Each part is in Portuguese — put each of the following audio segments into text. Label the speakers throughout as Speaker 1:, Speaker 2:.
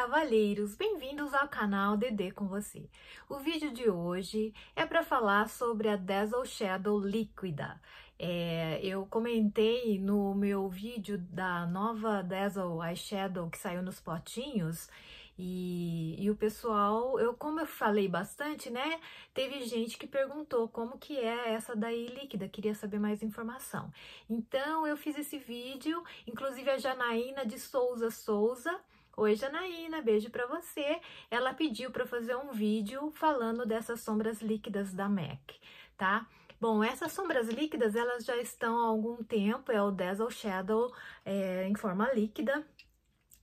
Speaker 1: cavalheiros, bem-vindos ao canal DD com você. O vídeo de hoje é para falar sobre a Dazzle Shadow líquida. É, eu comentei no meu vídeo da nova Dazzle Eyeshadow que saiu nos potinhos e, e, o pessoal, eu como eu falei bastante, né? Teve gente que perguntou como que é essa daí líquida, queria saber mais informação. Então eu fiz esse vídeo, inclusive a Janaína de Souza Souza, Oi, Janaína, beijo para você. Ela pediu para fazer um vídeo falando dessas sombras líquidas da MAC, tá? Bom, essas sombras líquidas, elas já estão há algum tempo, é o Dazzle Shadow é, em forma líquida,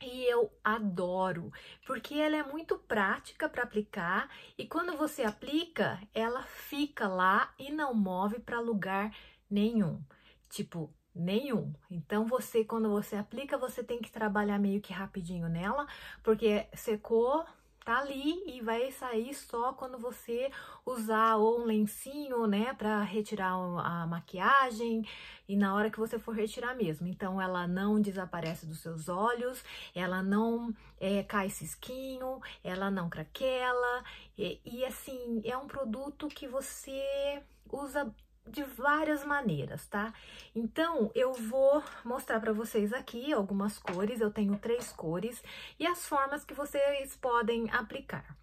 Speaker 1: e eu adoro, porque ela é muito prática para aplicar e quando você aplica, ela fica lá e não move para lugar nenhum. Tipo, Nenhum. Então você, quando você aplica, você tem que trabalhar meio que rapidinho nela, porque secou, tá ali e vai sair só quando você usar ou um lencinho, né, para retirar a maquiagem e na hora que você for retirar mesmo. Então ela não desaparece dos seus olhos, ela não é, cai cisquinho, ela não craquela e, e assim é um produto que você usa de várias maneiras, tá? Então, eu vou mostrar para vocês aqui algumas cores, eu tenho três cores, e as formas que vocês podem aplicar.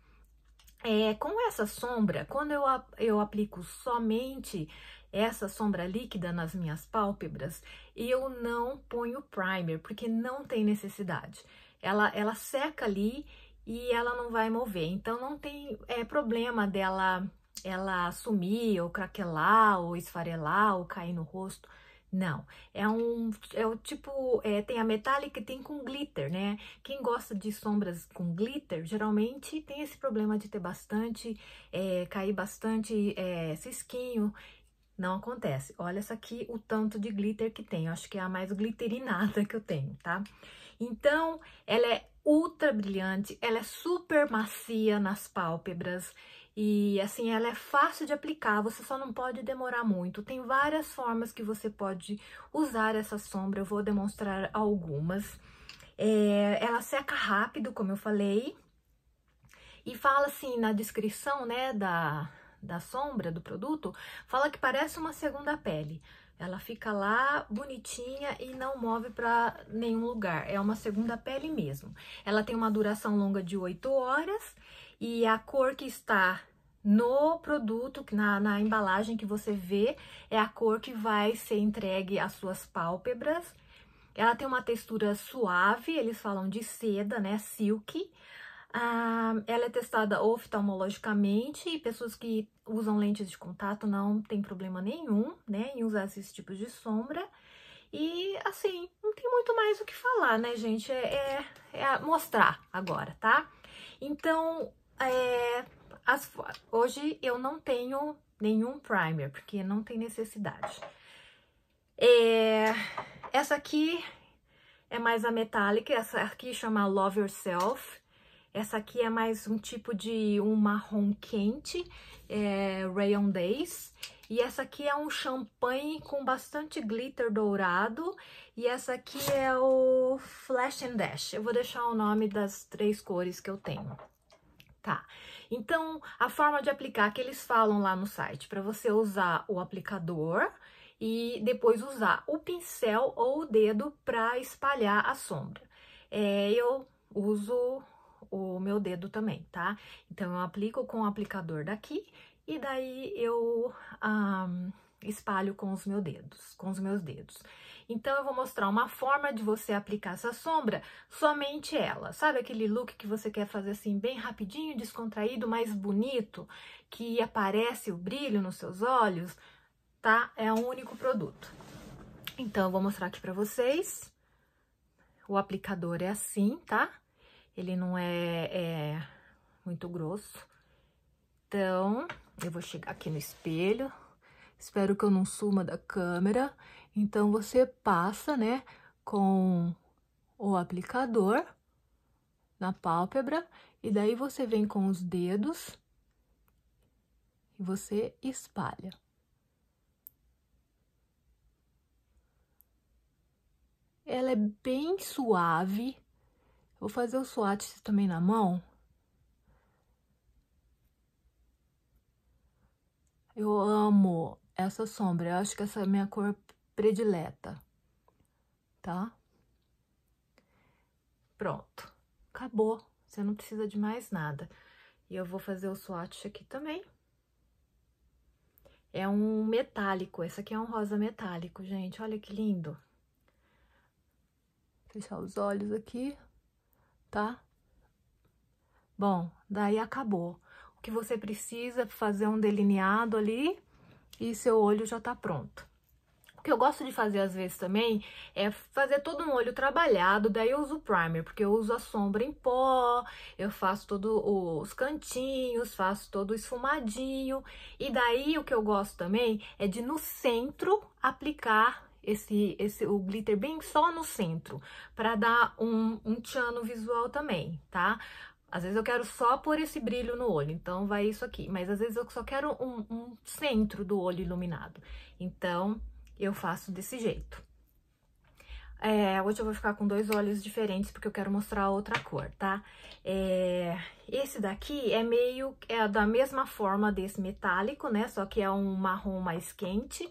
Speaker 1: É, com essa sombra, quando eu, eu aplico somente essa sombra líquida nas minhas pálpebras, eu não ponho primer, porque não tem necessidade. Ela, ela seca ali e ela não vai mover, então não tem é, problema dela ela sumir, ou craquelar, ou esfarelar, ou cair no rosto. Não, é um é o tipo, é, tem a metálica e tem com glitter, né? Quem gosta de sombras com glitter, geralmente tem esse problema de ter bastante, é, cair bastante é, cisquinho. Não acontece. Olha essa aqui, o tanto de glitter que tem. Eu acho que é a mais glitterinada que eu tenho, tá? Então, ela é ultra brilhante, ela é super macia nas pálpebras, e assim, ela é fácil de aplicar, você só não pode demorar muito. Tem várias formas que você pode usar essa sombra, eu vou demonstrar algumas. É, ela seca rápido, como eu falei. E fala assim na descrição, né, da, da sombra, do produto, fala que parece uma segunda pele. Ela fica lá bonitinha e não move para nenhum lugar. É uma segunda pele mesmo. Ela tem uma duração longa de 8 horas e a cor que está no produto, na, na embalagem que você vê, é a cor que vai ser entregue às suas pálpebras. Ela tem uma textura suave, eles falam de seda, né, silk. Ah, ela é testada oftalmologicamente e pessoas que usam lentes de contato não tem problema nenhum, né, em usar esses tipos de sombra. E, assim, não tem muito mais o que falar, né, gente? É, é, é mostrar agora, tá? Então, é, as, hoje eu não tenho nenhum primer, porque não tem necessidade. É, essa aqui é mais a metálica, essa aqui chama Love Yourself. Essa aqui é mais um tipo de um marrom quente, é, Rayon Days. E essa aqui é um champanhe com bastante glitter dourado. E essa aqui é o Flash and Dash. Eu vou deixar o nome das três cores que eu tenho. Tá. Então, a forma de aplicar que eles falam lá no site, para você usar o aplicador e depois usar o pincel ou o dedo para espalhar a sombra. É, eu uso o meu dedo também, tá? Então, eu aplico com o aplicador daqui e daí eu um, ah, espalho com os meus dedos, com os meus dedos. Então, eu vou mostrar uma forma de você aplicar essa sombra, somente ela. Sabe aquele look que você quer fazer assim, bem rapidinho, descontraído, mais bonito, que aparece o brilho nos seus olhos? Tá? É um único produto. Então, eu vou mostrar aqui pra vocês. O aplicador é assim, tá? Ele não é, é muito grosso. Então, eu vou chegar aqui no espelho, Espero que eu não suma da câmera. Então, você passa, né, com o aplicador na pálpebra e daí você vem com os dedos e você espalha. Ela é bem suave. Vou fazer o swatch também na mão. Eu amo essa sombra. Eu acho que essa é a minha cor predileta, tá? Pronto, acabou. Você não precisa de mais nada. E eu vou fazer o swatch aqui também. É um metálico, esse aqui é um rosa metálico, gente. Olha que lindo. Fechar os olhos aqui, tá? Bom, daí acabou. O que você precisa é fazer um delineado ali e seu olho já tá pronto. O que eu gosto de fazer às vezes também é fazer todo um olho trabalhado, daí eu uso o primer, porque eu uso a sombra em pó, eu faço todos os cantinhos, faço todo esfumadinho. E daí o que eu gosto também é de no centro aplicar esse, esse o glitter bem só no centro, para dar um, um tchan no visual também, tá? Às vezes eu quero só pôr esse brilho no olho, então vai isso aqui. Mas às vezes eu só quero um, um centro do olho iluminado. Então, eu faço desse jeito. É, hoje eu vou ficar com dois olhos diferentes, porque eu quero mostrar outra cor, tá? É, esse daqui é meio... é da mesma forma desse metálico, né? Só que é um marrom mais quente.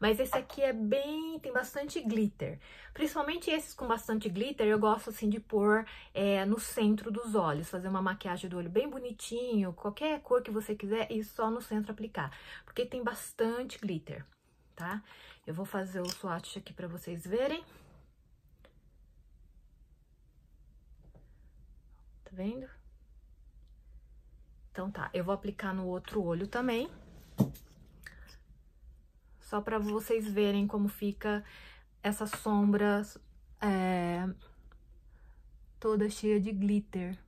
Speaker 1: Mas esse aqui é bem, tem bastante glitter. Principalmente esses com bastante glitter, eu gosto assim de pôr é, no centro dos olhos, fazer uma maquiagem do olho bem bonitinho, qualquer cor que você quiser e só no centro aplicar, porque tem bastante glitter, tá? Eu vou fazer o swatch aqui para vocês verem. Tá vendo? Então tá, eu vou aplicar no outro olho também. Só para vocês verem como fica essa sombra é, toda cheia de glitter.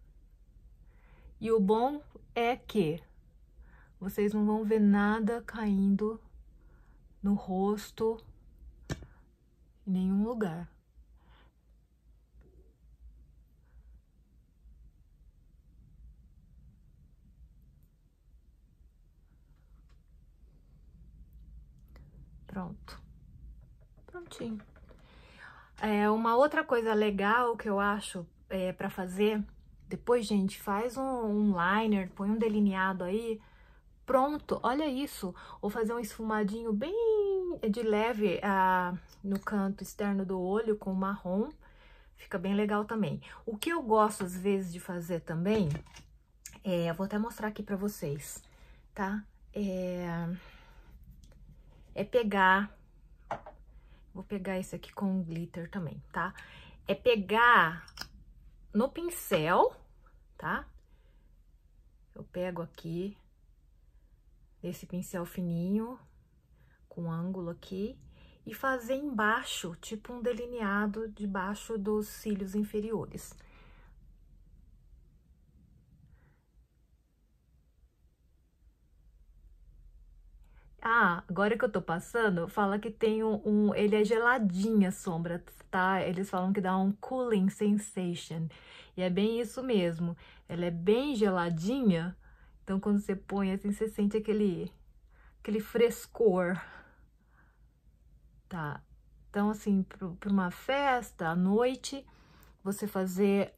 Speaker 1: E o bom é que vocês não vão ver nada caindo no rosto, em nenhum lugar. Pronto. Prontinho. É, uma outra coisa legal que eu acho é, para fazer, depois, gente, faz um, um liner, põe um delineado aí, pronto, olha isso. Ou fazer um esfumadinho bem de leve ah, no canto externo do olho com marrom, fica bem legal também. O que eu gosto às vezes de fazer também, é, eu vou até mostrar aqui pra vocês, tá? É é pegar... Vou pegar esse aqui com glitter também, tá? É pegar no pincel, tá? Eu pego aqui esse pincel fininho, com ângulo aqui, e fazer embaixo, tipo um delineado debaixo dos cílios inferiores. Ah, agora que eu tô passando, fala que tem um, um, Ele é geladinha a sombra, tá? Eles falam que dá um cooling sensation. E é bem isso mesmo. Ela é bem geladinha. Então, quando você põe assim, você sente aquele, aquele frescor. Tá? Então, assim, para uma festa, à noite, você fazer...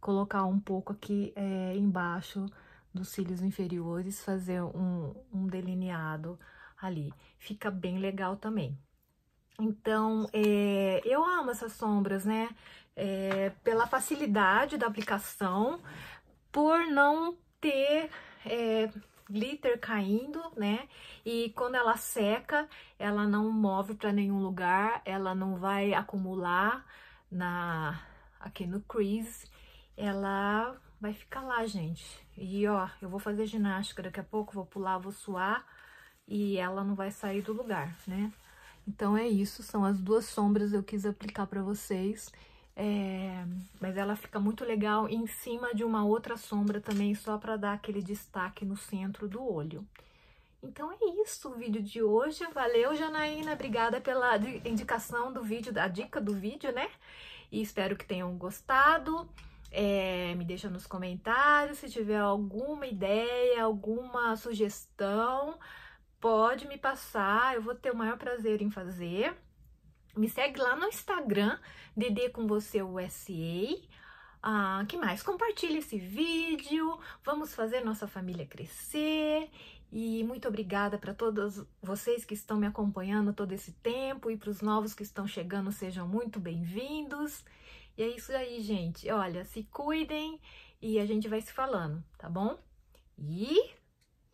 Speaker 1: Colocar um pouco aqui é, embaixo dos cílios inferiores, fazer um, um delineado ali. Fica bem legal também. Então, é, eu amo essas sombras, né? É, pela facilidade da aplicação, por não ter é, glitter caindo, né? E quando ela seca, ela não move para nenhum lugar, ela não vai acumular na aqui no crease, ela vai ficar lá, gente. E ó, eu vou fazer ginástica daqui a pouco, vou pular, vou suar e ela não vai sair do lugar, né? Então é isso, são as duas sombras que eu quis aplicar para vocês. É, mas ela fica muito legal em cima de uma outra sombra também, só para dar aquele destaque no centro do olho. Então é isso o vídeo de hoje. Valeu, Janaína. Obrigada pela indicação do vídeo, a dica do vídeo, né? E espero que tenham gostado. É, me deixa nos comentários se tiver alguma ideia, alguma sugestão, pode me passar, eu vou ter o maior prazer em fazer. Me segue lá no Instagram, DD com você USA. Ah, que mais? Compartilhe esse vídeo, vamos fazer nossa família crescer. E muito obrigada para todos vocês que estão me acompanhando todo esse tempo e para os novos que estão chegando, sejam muito bem-vindos. E é isso aí, gente. Olha, se cuidem e a gente vai se falando, tá bom? E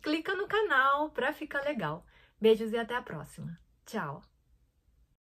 Speaker 1: clica no canal para ficar legal. Beijos e até a próxima. Tchau!